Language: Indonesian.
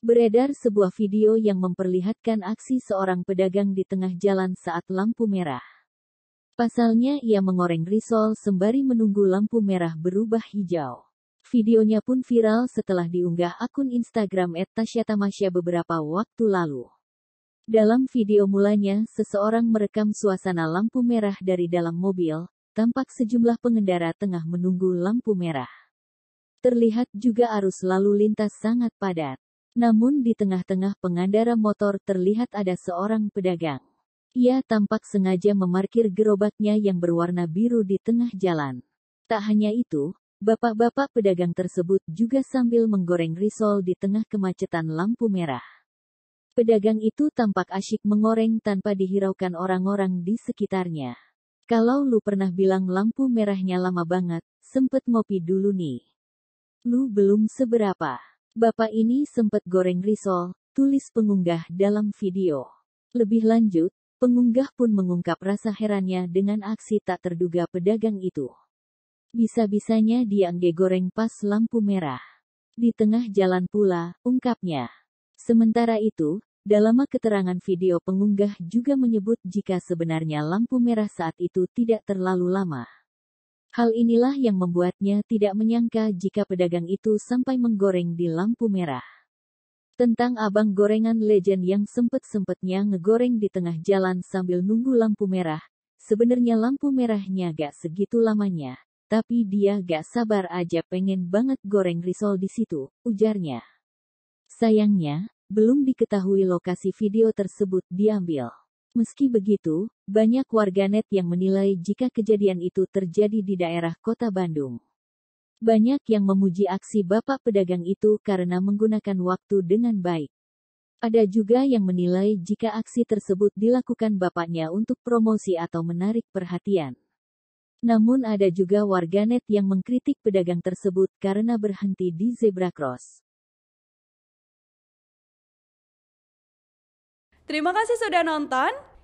Beredar sebuah video yang memperlihatkan aksi seorang pedagang di tengah jalan saat lampu merah. Pasalnya ia mengoreng risol sembari menunggu lampu merah berubah hijau. Videonya pun viral setelah diunggah akun Instagram @tasyatamasya beberapa waktu lalu. Dalam video mulanya, seseorang merekam suasana lampu merah dari dalam mobil, tampak sejumlah pengendara tengah menunggu lampu merah. Terlihat juga arus lalu lintas sangat padat. Namun di tengah-tengah pengendara motor terlihat ada seorang pedagang. Ia tampak sengaja memarkir gerobaknya yang berwarna biru di tengah jalan. Tak hanya itu, bapak-bapak pedagang tersebut juga sambil menggoreng risol di tengah kemacetan lampu merah. Pedagang itu tampak asyik mengoreng tanpa dihiraukan orang-orang di sekitarnya. Kalau lu pernah bilang lampu merahnya lama banget, sempet ngopi dulu nih. Lu belum seberapa. Bapak ini sempat goreng risol, tulis pengunggah dalam video. Lebih lanjut, pengunggah pun mengungkap rasa herannya dengan aksi tak terduga pedagang itu. Bisa-bisanya diangge goreng pas lampu merah. Di tengah jalan pula, ungkapnya. Sementara itu, dalam keterangan video pengunggah juga menyebut jika sebenarnya lampu merah saat itu tidak terlalu lama. Hal inilah yang membuatnya tidak menyangka jika pedagang itu sampai menggoreng di lampu merah. Tentang abang gorengan legend yang sempet-sempetnya ngegoreng di tengah jalan sambil nunggu lampu merah, sebenarnya lampu merahnya gak segitu lamanya, tapi dia gak sabar aja pengen banget goreng risol di situ, ujarnya. Sayangnya, belum diketahui lokasi video tersebut diambil. Meski begitu, banyak warganet yang menilai jika kejadian itu terjadi di daerah kota Bandung. Banyak yang memuji aksi bapak pedagang itu karena menggunakan waktu dengan baik. Ada juga yang menilai jika aksi tersebut dilakukan bapaknya untuk promosi atau menarik perhatian. Namun ada juga warganet yang mengkritik pedagang tersebut karena berhenti di zebra cross. Terima kasih sudah nonton.